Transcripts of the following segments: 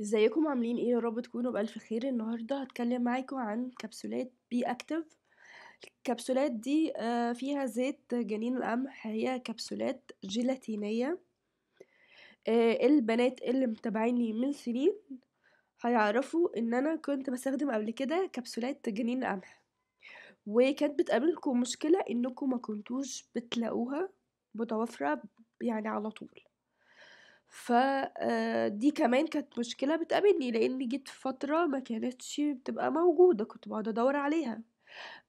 ازيكم عاملين ايه يا رب تكونوا بألف خير النهاردة هتكلم معاكم عن كبسولات بي اكتف الكبسولات دي آه، فيها زيت جنين القمح هي كبسولات جيلاتينية آه، البنات اللي متابعيني من سنين هيعرفوا ان انا كنت بستخدم قبل كده كبسولات جنين القمح وكانت بتقابلكم مشكلة انكم ما كنتوش بتلاقوها متوفرة يعني على طول ف آه، دي كمان كانت مشكلة بتقابلني، لإني جيت فترة ما كانتش بتبقى موجودة، كنت بقعد أدوّر عليها.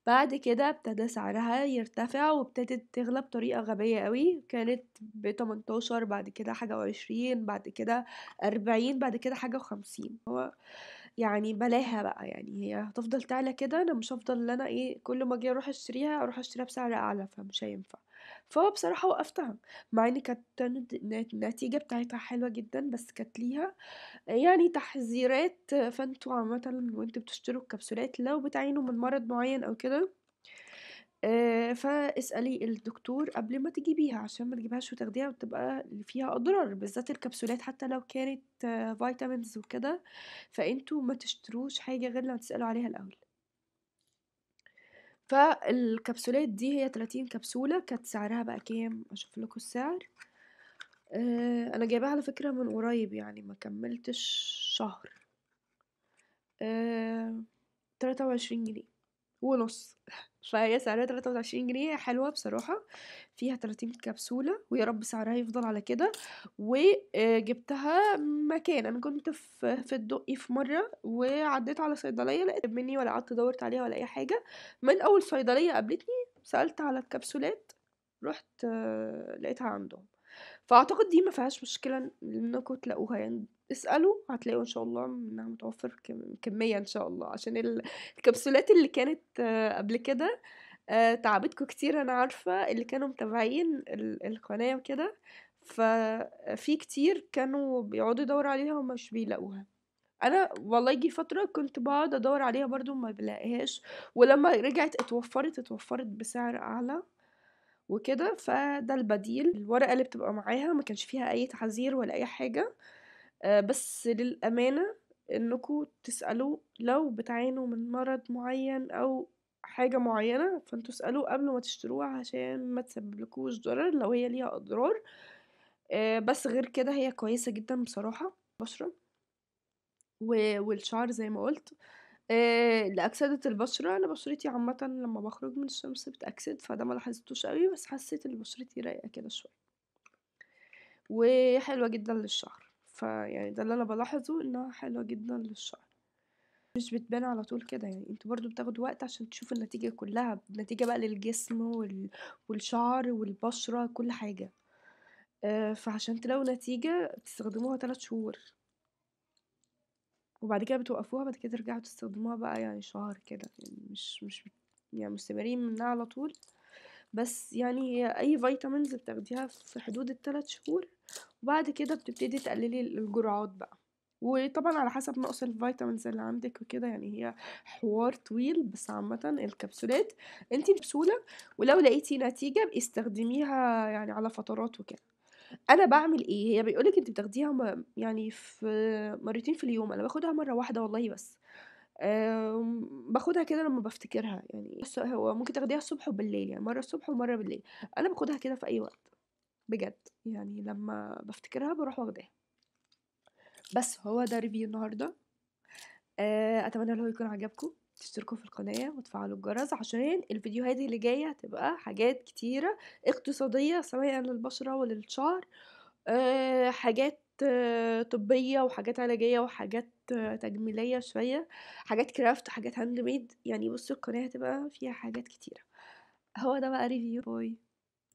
بعد كده ابتدى سعرها يرتفع وابتدت تغلى بطريقة غبية أوي، كانت ب18، بعد كده حاجة و20، بعد كده 40، بعد كده حاجة و50. هو يعني بلاها بقى، يعني هي هتفضل تعلى كده، أنا مش هفضل إن أنا إيه، كل ما آجي أروح أشتريها، أروح أشتريها بسعر أعلى، فمش هينفع. بصراحة وقّفتها، مع إن كانت النتيجة بتاعتها حلوة جدًا، بس كانت ليها يعني تحذيرات، فانتوا عامةً وانت بتشتروا الكبسولات لو بتعينوا من مرض معيّن أو كده، آه، فاسألي الدكتور قبل ما تجيبيها، عشان ما تجيبهاش وتاخديها وتبقى فيها أضرار، بالذات الكبسولات حتى لو كانت فيتامينز آه، وكده، فانتوا ما تشتروش حاجة غير لمّا تسألوا عليها الأول. فالكبسولات دي هي 30 كبسولة كانت سعرها بقى كام اشوف لكم السعر آه، انا جايباها على فكرة من قريب يعني ما كملتش شهر 23 آه، جنيه ونص فهي سعرها 23 جنيه حلوة بصراحة فيها 30 كبسولة ويا رب سعرها يفضل على كده وجبتها مكان أنا كنت في, في الدقي في مرة وعديت على صيدلية لقيت مني ولا قعدت دورت عليها ولا أي حاجة من أول صيدلية قابلتني سألت على الكبسولات رحت لقيتها عندهم فأعتقد دي ما فيهاش مشكلة إنكم تلاقوها يعني اسألوا هتلاقوا إن شاء الله إنها متوفر كمية إن شاء الله عشان الكبسولات اللي كانت آه، قبل كده آه، تعبتكم كتير أنا عارفة اللي كانوا متابعين القناة وكده ففي كتير كانوا بيقعدوا يدوروا عليها ومش بيلاقوها انا والله جه فتره كنت بقعد ادور عليها برضو ما بلاقيهاش ولما رجعت اتوفرت اتوفرت بسعر اعلى وكده فده البديل الورقه اللي بتبقى معاها ما كانش فيها اي تحذير ولا اي حاجه آه، بس للأمانة انكم تسألوه لو بتعانوا من مرض معين او حاجة معينة فانتوا اسألوه قبل ما تشتروه عشان ما تسببلكوش ضرر لو هي ليها اضرار آه، بس غير كده هي كويسة جدا بصراحة بشرة والشعر زي ما قلت آه، لأكسدة البشرة أنا بشرتي عامة لما بخرج من الشمس بتأكسد فده ما لاحظتوش قوي بس حسيت إن بشرتي رايقة كده شوية وحلوة جدا للشعر فيعني ده اللي أنا بلاحظه إنها حلوة جدًا للشعر، مش بتبان على طول كده يعني انتوا برضه بتاخدوا وقت عشان تشوفوا النتيجة كلها، نتيجة بقى للجسم وال والشعر والبشرة كل حاجة، آه، فعشان تلاقوا نتيجة بتستخدموها ثلاث شهور. وبعد كده بتوقّفوها، بعد كده ترجعوا تستخدموها بقى يعني شهر كده، يعني مش مش يعني مستمرين منها على طول، بس يعني هي أي فيتامينز بتاخديها في حدود الثلاث شهور وبعد كده بتبتدي تقللي الجرعات بقى وطبعا على حسب نقص الفيتامينز اللي عندك وكده يعني هي حوار طويل بس عامة الكبسولات انتي بسهولة ولو لقيتي نتيجة استخدميها يعني على فترات وكده انا بعمل ايه هي بيقولك انت بتاخديها يعني في مرتين في اليوم انا باخدها مرة واحدة والله بس باخدها كده لما بفتكرها يعني هو ممكن تاخديها الصبح وبالليل يعني مره الصبح ومره بالليل انا باخدها كده في اي وقت بجد يعني لما بفتكرها بروح واخداها بس هو ده ريفيو النهارده آه، اتمنى ان يكون عجبكم تشتركوا في القناة وتفعلوا الجرس عشان الفيديوهات اللي جاية هتبقى حاجات كتيرة اقتصادية سواء للبشرة وللشعر آه، حاجات آه، طبية وحاجات علاجية وحاجات تجميلية شوية حاجات كرافت وحاجات هاند ميد يعني بصوا القناة هتبقى فيها حاجات كتيرة هو ده بقى ريفيو باي